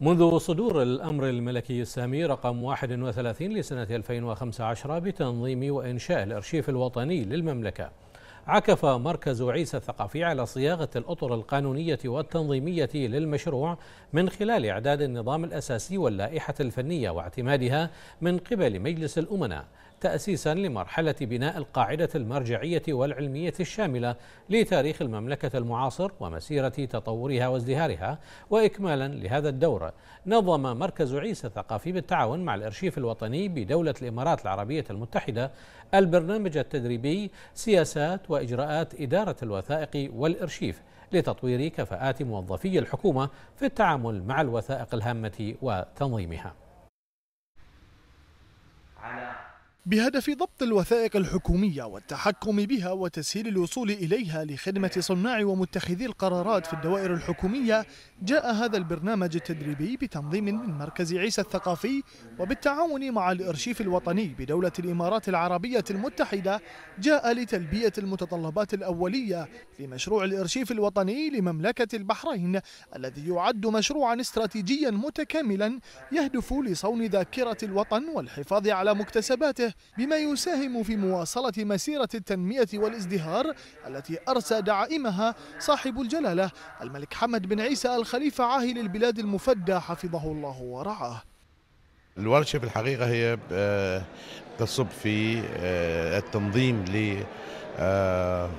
منذ صدور الأمر الملكي السامي رقم 31 لسنة 2015 بتنظيم وإنشاء الأرشيف الوطني للمملكة عكف مركز عيسى الثقافي على صياغة الأطر القانونية والتنظيمية للمشروع من خلال إعداد النظام الأساسي واللائحة الفنية واعتمادها من قبل مجلس الأمناء تأسيسا لمرحلة بناء القاعدة المرجعية والعلمية الشاملة لتاريخ المملكة المعاصر ومسيرة تطورها وازدهارها وإكمالا لهذا الدور نظم مركز عيسى الثقافي بالتعاون مع الأرشيف الوطني بدولة الإمارات العربية المتحدة البرنامج التدريبي سياسات وإجراءات إدارة الوثائق والإرشيف لتطوير كفاءات موظفي الحكومة في التعامل مع الوثائق الهامة وتنظيمها. على بهدف ضبط الوثائق الحكومية والتحكم بها وتسهيل الوصول إليها لخدمة صناع ومتخذي القرارات في الدوائر الحكومية جاء هذا البرنامج التدريبي بتنظيم من مركز عيسى الثقافي وبالتعاون مع الإرشيف الوطني بدولة الإمارات العربية المتحدة جاء لتلبية المتطلبات الأولية لمشروع الإرشيف الوطني لمملكة البحرين الذي يعد مشروعا استراتيجيا متكاملا يهدف لصون ذاكرة الوطن والحفاظ على مكتسباته بلده بما يساهم في مواصلة مسيرة التنمية والازدهار التي أرسى دعائمها صاحب الجلالة الملك حمد بن عيسى الخليفة عاهل البلاد المفدى حفظه الله ورعاه الورشة في الحقيقة هي تصب آه، في آه، التنظيم ل آه،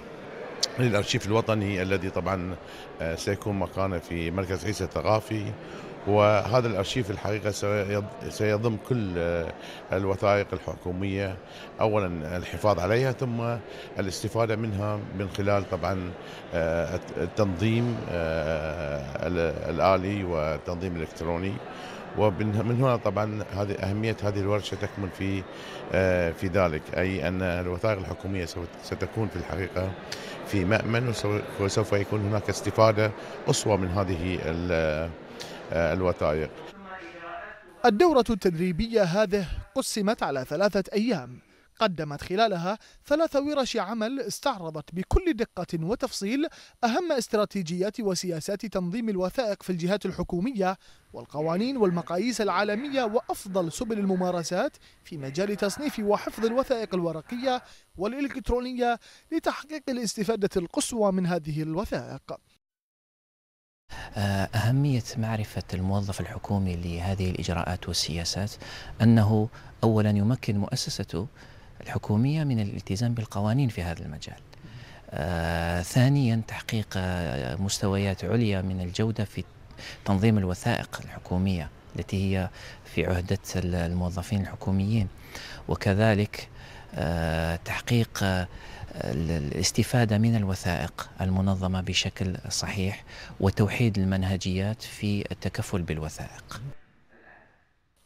للأرشيف الوطني الذي طبعا سيكون مكانه في مركز عيسى الثقافي وهذا الارشيف الحقيقه سيضم كل آه، الوثائق الحكوميه اولا الحفاظ عليها ثم الاستفاده منها من خلال طبعا آه، التنظيم آه، الالي والتنظيم الالكتروني ومن هنا طبعا هذه اهميه هذه الورشه تكمن في في ذلك اي ان الوثائق الحكوميه ستكون في الحقيقه في مامن وسوف يكون هناك استفاده قصوى من هذه الوثائق الدورة التدريبية هذه قسمت على ثلاثة أيام قدمت خلالها ثلاث ورش عمل استعرضت بكل دقة وتفصيل أهم استراتيجيات وسياسات تنظيم الوثائق في الجهات الحكومية والقوانين والمقاييس العالمية وأفضل سبل الممارسات في مجال تصنيف وحفظ الوثائق الورقية والإلكترونية لتحقيق الاستفادة القصوى من هذه الوثائق آه، أهمية معرفة الموظف الحكومي لهذه الإجراءات والسياسات أنه أولا يمكن مؤسسته الحكومية من الالتزام بالقوانين في هذا المجال آه ثانيا تحقيق آه، مستويات عليا من الجودة في تنظيم الوثائق الحكومية التي هي في عهدة الموظفين الحكوميين وكذلك آه، تحقيق آه، الاستفاده من الوثائق المنظمه بشكل صحيح وتوحيد المنهجيات في التكفل بالوثائق.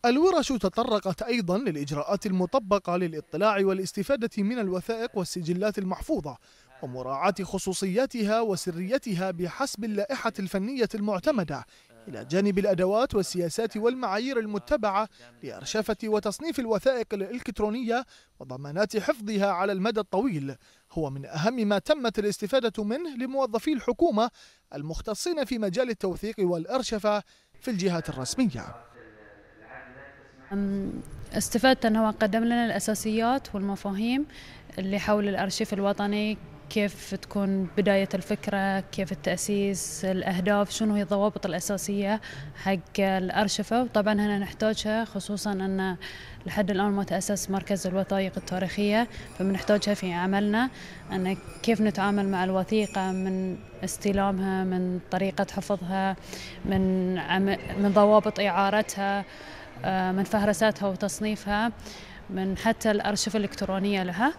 الورش تطرقت ايضا للاجراءات المطبقه للاطلاع والاستفاده من الوثائق والسجلات المحفوظه ومراعاه خصوصياتها وسريتها بحسب اللائحه الفنيه المعتمده إلى جانب الأدوات والسياسات والمعايير المتبعة لأرشفة وتصنيف الوثائق الإلكترونية وضمانات حفظها على المدى الطويل هو من أهم ما تمت الاستفادة منه لموظفي الحكومة المختصين في مجال التوثيق والأرشفة في الجهات الرسمية استفدت أنه قدم لنا الأساسيات والمفاهيم اللي حول الأرشيف الوطني كيف تكون بداية الفكرة كيف التأسيس الأهداف شنو هي الضوابط الأساسية حق الأرشفة وطبعا هنا نحتاجها خصوصا أن لحد الآن ما تأسس مركز الوثائق التاريخية فبنحتاجها في عملنا أن كيف نتعامل مع الوثيقة من استلامها من طريقة حفظها من عم... من ضوابط إعارتها آه، من فهرساتها وتصنيفها من حتى الأرشفة الإلكترونية لها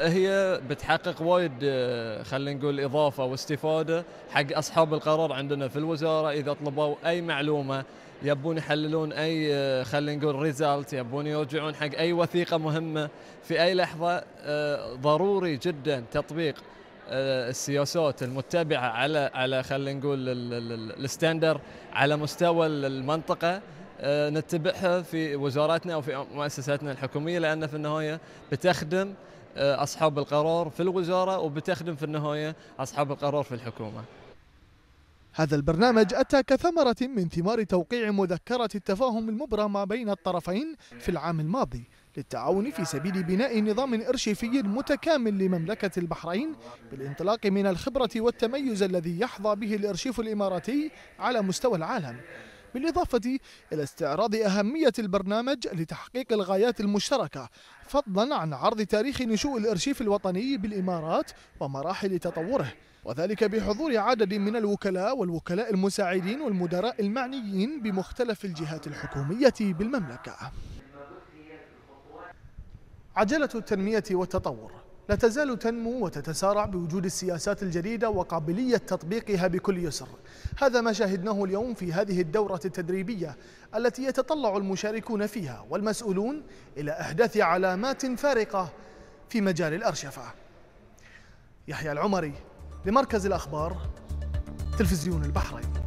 هي بتحقق وايد آه، خلينا نقول اضافه واستفاده حق اصحاب القرار عندنا في الوزاره اذا طلبوا اي معلومه يبون يحللون اي آه، خلينا نقول ريزالت يبون يرجعون حق اي وثيقه مهمه في اي لحظه آه، ضروري جدا تطبيق السياسات المتبعه على على خلينا نقول الستاندر على مستوى المنطقه نتبعها في وزاراتنا او في مؤسساتنا الحكوميه لان في النهايه بتخدم آه، اصحاب القرار في الوزاره وبتخدم في النهايه اصحاب القرار في الحكومه. هذا البرنامج أتى كثمرة من ثمار توقيع مذكرة التفاهم المبرمة ما بين الطرفين في العام الماضي للتعاون في سبيل بناء نظام إرشيفي متكامل لمملكة البحرين بالانطلاق من الخبرة والتميز الذي يحظى به الإرشيف الإماراتي على مستوى العالم بالإضافة إلى استعراض أهمية البرنامج لتحقيق الغايات المشتركة فضلا عن عرض تاريخ نشوء الأرشيف الوطني بالإمارات ومراحل تطوره وذلك بحضور عدد من الوكلاء والوكلاء المساعدين والمدراء المعنيين بمختلف الجهات الحكومية بالمملكة عجلة التنمية والتطور لا تزال تنمو وتتسارع بوجود السياسات الجديدة وقابلية تطبيقها بكل يسر هذا ما شاهدناه اليوم في هذه الدورة التدريبية التي يتطلع المشاركون فيها والمسؤولون إلى أحداث علامات فارقة في مجال الأرشفة يحيى العمري لمركز الأخبار تلفزيون البحرين